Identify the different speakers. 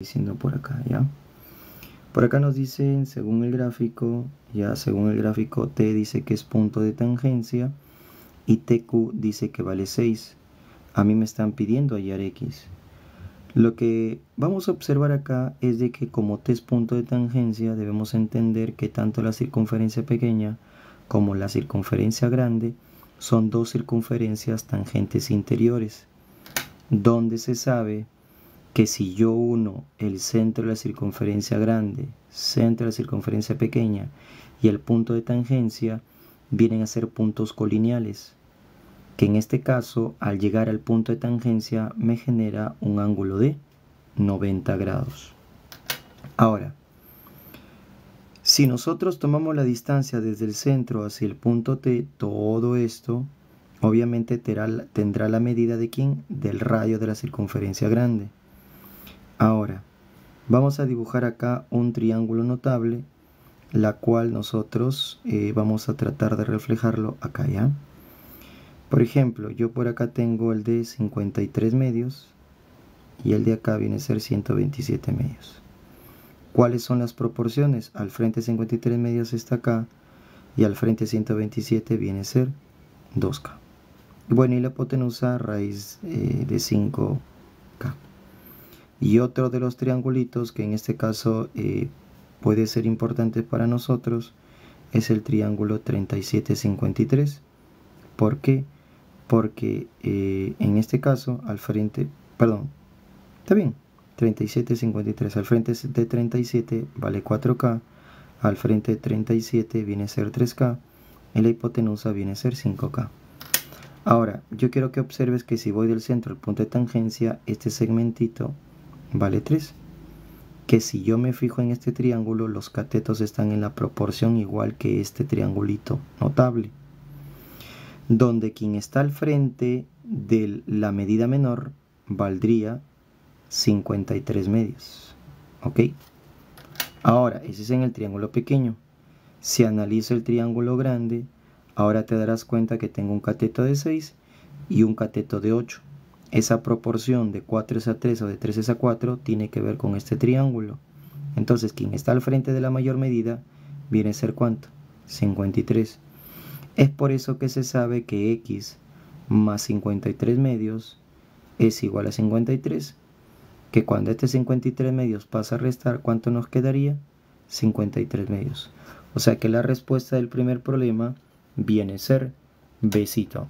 Speaker 1: diciendo por acá, ¿ya? Por acá nos dicen, según el gráfico, ya según el gráfico T dice que es punto de tangencia y TQ dice que vale 6. A mí me están pidiendo hallar X. Lo que vamos a observar acá es de que como T es punto de tangencia, debemos entender que tanto la circunferencia pequeña como la circunferencia grande son dos circunferencias tangentes interiores, donde se sabe que si yo uno el centro de la circunferencia grande, centro de la circunferencia pequeña y el punto de tangencia, vienen a ser puntos colineales, que en este caso al llegar al punto de tangencia me genera un ángulo de 90 grados. Ahora, si nosotros tomamos la distancia desde el centro hacia el punto T, todo esto obviamente tendrá la medida de quién? Del radio de la circunferencia grande. Ahora, vamos a dibujar acá un triángulo notable, la cual nosotros eh, vamos a tratar de reflejarlo acá ya. Por ejemplo, yo por acá tengo el de 53 medios y el de acá viene a ser 127 medios. ¿Cuáles son las proporciones? Al frente 53 medios está acá y al frente 127 viene a ser 2K. Bueno, y la hipotenusa raíz eh, de 5 y otro de los triangulitos que en este caso eh, puede ser importante para nosotros es el triángulo 3753. ¿Por qué? Porque eh, en este caso al frente, perdón, está bien, 3753 al frente de 37 vale 4K, al frente de 37 viene a ser 3K En la hipotenusa viene a ser 5K. Ahora, yo quiero que observes que si voy del centro al punto de tangencia, este segmentito vale 3. Que si yo me fijo en este triángulo, los catetos están en la proporción igual que este triangulito notable. Donde quien está al frente de la medida menor valdría 53 medios. ¿Ok? Ahora, ese es en el triángulo pequeño. Si analizo el triángulo grande, ahora te darás cuenta que tengo un cateto de 6 y un cateto de 8 esa proporción de 4 es a 3 o de 3 es a 4 tiene que ver con este triángulo. Entonces, quien está al frente de la mayor medida viene a ser cuánto? 53. Es por eso que se sabe que x más 53 medios es igual a 53. Que cuando este 53 medios pasa a restar, ¿cuánto nos quedaría? 53 medios. O sea que la respuesta del primer problema viene a ser besito.